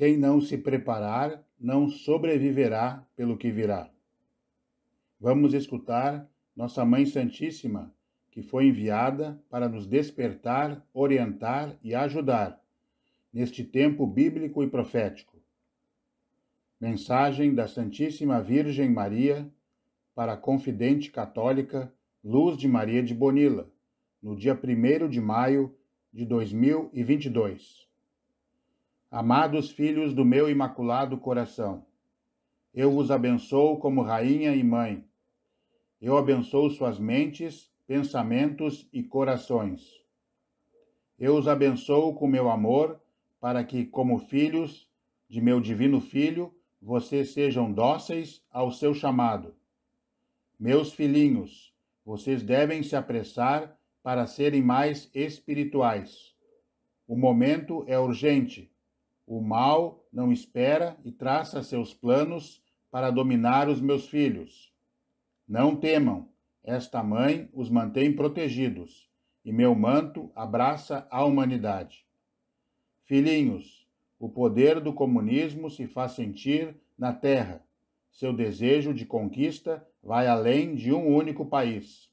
Quem não se preparar não sobreviverá pelo que virá. Vamos escutar Nossa Mãe Santíssima, que foi enviada para nos despertar, orientar e ajudar neste tempo bíblico e profético. Mensagem da Santíssima Virgem Maria para a confidente católica Luz de Maria de Bonilla, no dia 1 de maio de 2022. Amados filhos do meu imaculado coração, eu vos abençoo como rainha e mãe. Eu abençoo suas mentes, pensamentos e corações. Eu os abençoo com meu amor, para que, como filhos de meu divino Filho, vocês sejam dóceis ao seu chamado. Meus filhinhos, vocês devem se apressar para serem mais espirituais. O momento é urgente o mal não espera e traça seus planos para dominar os meus filhos. Não temam, esta mãe os mantém protegidos, e meu manto abraça a humanidade. Filhinhos, o poder do comunismo se faz sentir na terra. Seu desejo de conquista vai além de um único país.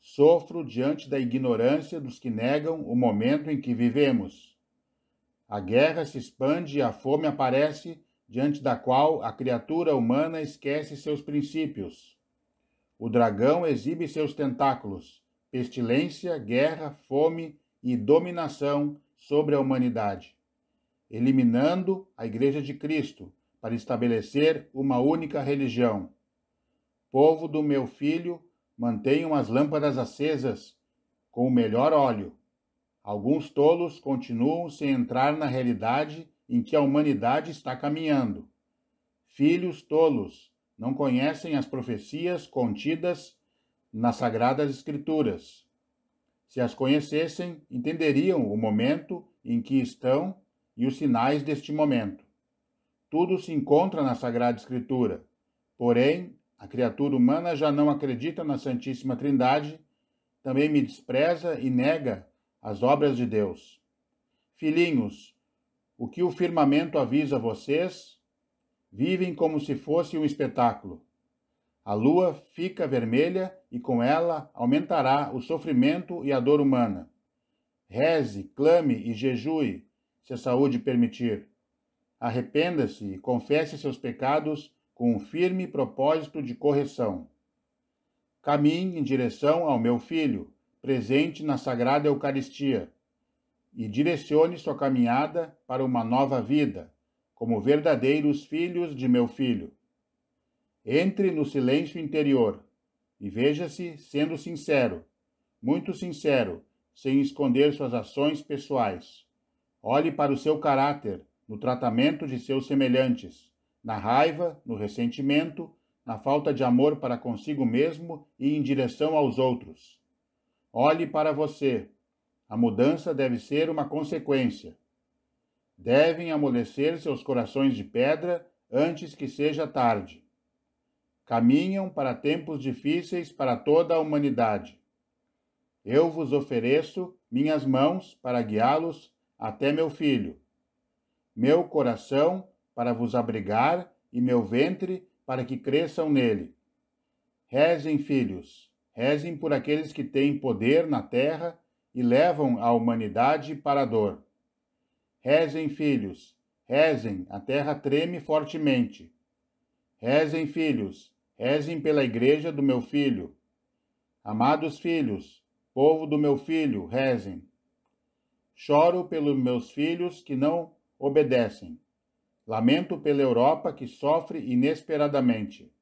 Sofro diante da ignorância dos que negam o momento em que vivemos a guerra se expande e a fome aparece, diante da qual a criatura humana esquece seus princípios. O dragão exibe seus tentáculos, pestilência, guerra, fome e dominação sobre a humanidade, eliminando a Igreja de Cristo para estabelecer uma única religião. Povo do meu filho, mantenham as lâmpadas acesas com o melhor óleo Alguns tolos continuam sem entrar na realidade em que a humanidade está caminhando. Filhos tolos não conhecem as profecias contidas nas Sagradas Escrituras. Se as conhecessem, entenderiam o momento em que estão e os sinais deste momento. Tudo se encontra na Sagrada Escritura. Porém, a criatura humana já não acredita na Santíssima Trindade, também me despreza e nega as obras de Deus. Filhinhos, o que o firmamento avisa a vocês, vivem como se fosse um espetáculo. A lua fica vermelha e com ela aumentará o sofrimento e a dor humana. Reze, clame e jejue, se a saúde permitir. Arrependa-se e confesse seus pecados com um firme propósito de correção. Caminhe em direção ao meu filho, presente na Sagrada Eucaristia, e direcione sua caminhada para uma nova vida, como verdadeiros filhos de meu filho. Entre no silêncio interior e veja-se sendo sincero, muito sincero, sem esconder suas ações pessoais. Olhe para o seu caráter no tratamento de seus semelhantes, na raiva, no ressentimento, na falta de amor para consigo mesmo e em direção aos outros. Olhe para você. A mudança deve ser uma consequência. Devem amolecer seus corações de pedra antes que seja tarde. Caminham para tempos difíceis para toda a humanidade. Eu vos ofereço minhas mãos para guiá-los até meu filho, meu coração para vos abrigar e meu ventre para que cresçam nele. Rezem, filhos Rezem por aqueles que têm poder na terra e levam a humanidade para a dor. Rezem, filhos, rezem, a terra treme fortemente. Rezem, filhos, rezem pela igreja do meu filho. Amados filhos, povo do meu filho, rezem. Choro pelos meus filhos que não obedecem. Lamento pela Europa que sofre inesperadamente.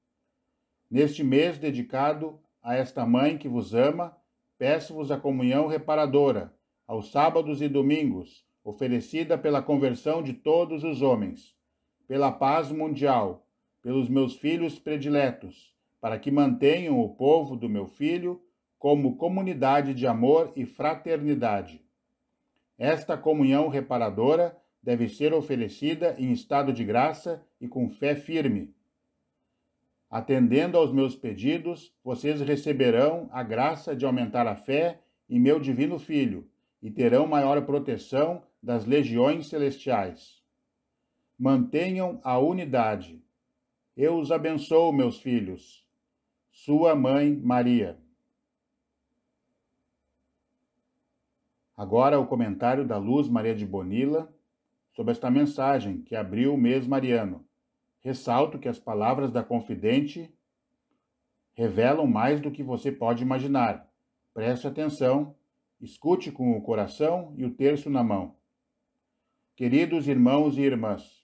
Neste mês dedicado a esta mãe que vos ama, peço-vos a comunhão reparadora, aos sábados e domingos, oferecida pela conversão de todos os homens, pela paz mundial, pelos meus filhos prediletos, para que mantenham o povo do meu filho como comunidade de amor e fraternidade. Esta comunhão reparadora deve ser oferecida em estado de graça e com fé firme Atendendo aos meus pedidos, vocês receberão a graça de aumentar a fé em meu divino Filho e terão maior proteção das legiões celestiais. Mantenham a unidade. Eu os abençoo, meus filhos. Sua mãe Maria. Agora o comentário da Luz Maria de Bonilla sobre esta mensagem que abriu o mês mariano. Ressalto que as palavras da confidente revelam mais do que você pode imaginar. Preste atenção, escute com o coração e o terço na mão. Queridos irmãos e irmãs,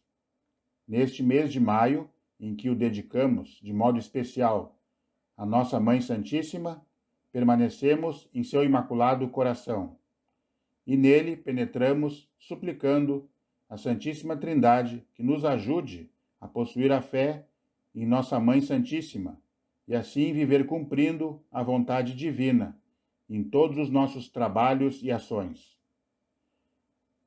neste mês de maio, em que o dedicamos de modo especial à Nossa Mãe Santíssima, permanecemos em seu imaculado coração e nele penetramos suplicando a Santíssima Trindade que nos ajude a possuir a fé em Nossa Mãe Santíssima e assim viver cumprindo a vontade divina em todos os nossos trabalhos e ações.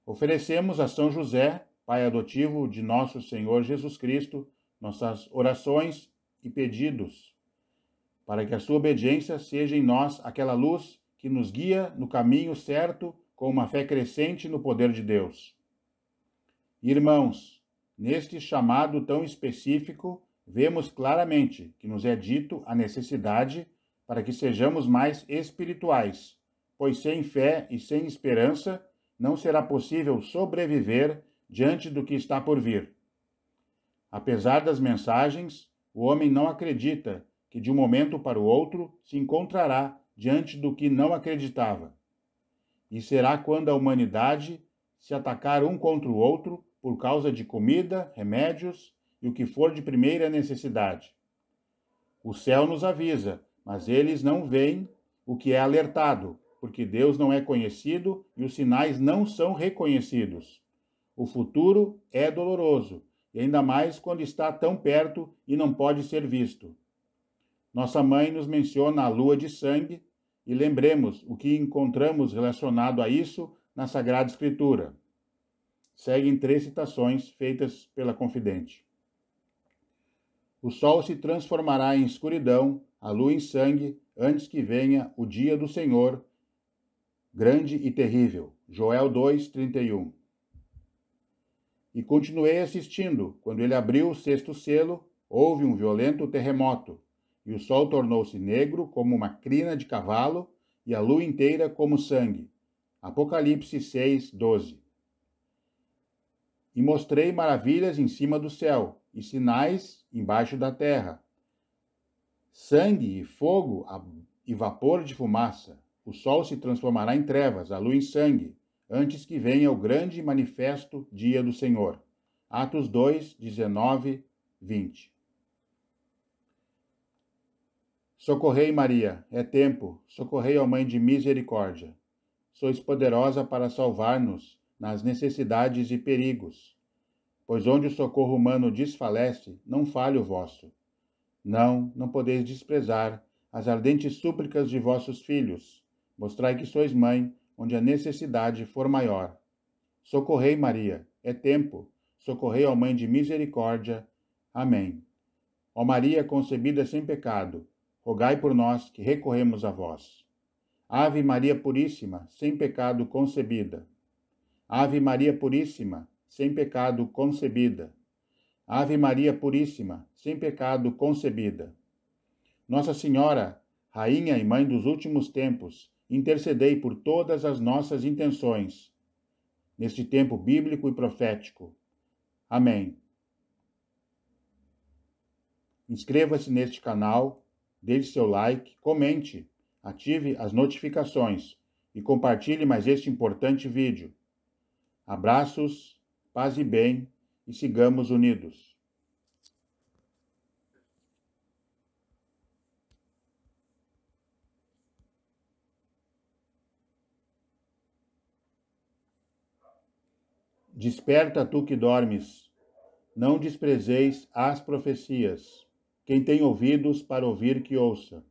Oferecemos a São José, Pai adotivo de nosso Senhor Jesus Cristo, nossas orações e pedidos, para que a sua obediência seja em nós aquela luz que nos guia no caminho certo com uma fé crescente no poder de Deus. Irmãos, Neste chamado tão específico, vemos claramente que nos é dito a necessidade para que sejamos mais espirituais, pois sem fé e sem esperança não será possível sobreviver diante do que está por vir. Apesar das mensagens, o homem não acredita que de um momento para o outro se encontrará diante do que não acreditava. E será quando a humanidade se atacar um contra o outro por causa de comida, remédios e o que for de primeira necessidade. O céu nos avisa, mas eles não veem o que é alertado, porque Deus não é conhecido e os sinais não são reconhecidos. O futuro é doloroso, e ainda mais quando está tão perto e não pode ser visto. Nossa mãe nos menciona a lua de sangue e lembremos o que encontramos relacionado a isso na Sagrada Escritura seguem três citações feitas pela confidente. O sol se transformará em escuridão, a lua em sangue, antes que venha o dia do Senhor, grande e terrível. Joel 2:31. E continuei assistindo, quando ele abriu o sexto selo, houve um violento terremoto, e o sol tornou-se negro como uma crina de cavalo, e a lua inteira como sangue. Apocalipse 12. E mostrei maravilhas em cima do céu, e sinais embaixo da terra: sangue e fogo e vapor de fumaça. O sol se transformará em trevas, a lua em sangue, antes que venha o grande e manifesto dia do Senhor. Atos 2, 19, 20. Socorrei, Maria, é tempo, socorrei, ó Mãe de Misericórdia. Sois poderosa para salvar-nos nas necessidades e perigos. Pois onde o socorro humano desfalece, não falha o vosso. Não, não podeis desprezar as ardentes súplicas de vossos filhos. Mostrai que sois mãe, onde a necessidade for maior. Socorrei, Maria, é tempo. Socorrei, ó Mãe de misericórdia. Amém. Ó Maria, concebida sem pecado, rogai por nós que recorremos a vós. Ave Maria Puríssima, sem pecado concebida. Ave Maria Puríssima, sem pecado concebida. Ave Maria Puríssima, sem pecado concebida. Nossa Senhora, Rainha e Mãe dos últimos tempos, intercedei por todas as nossas intenções, neste tempo bíblico e profético. Amém. Inscreva-se neste canal, deixe seu like, comente, ative as notificações e compartilhe mais este importante vídeo. Abraços, paz e bem e sigamos unidos. Desperta tu que dormes, não desprezeis as profecias. Quem tem ouvidos para ouvir, que ouça.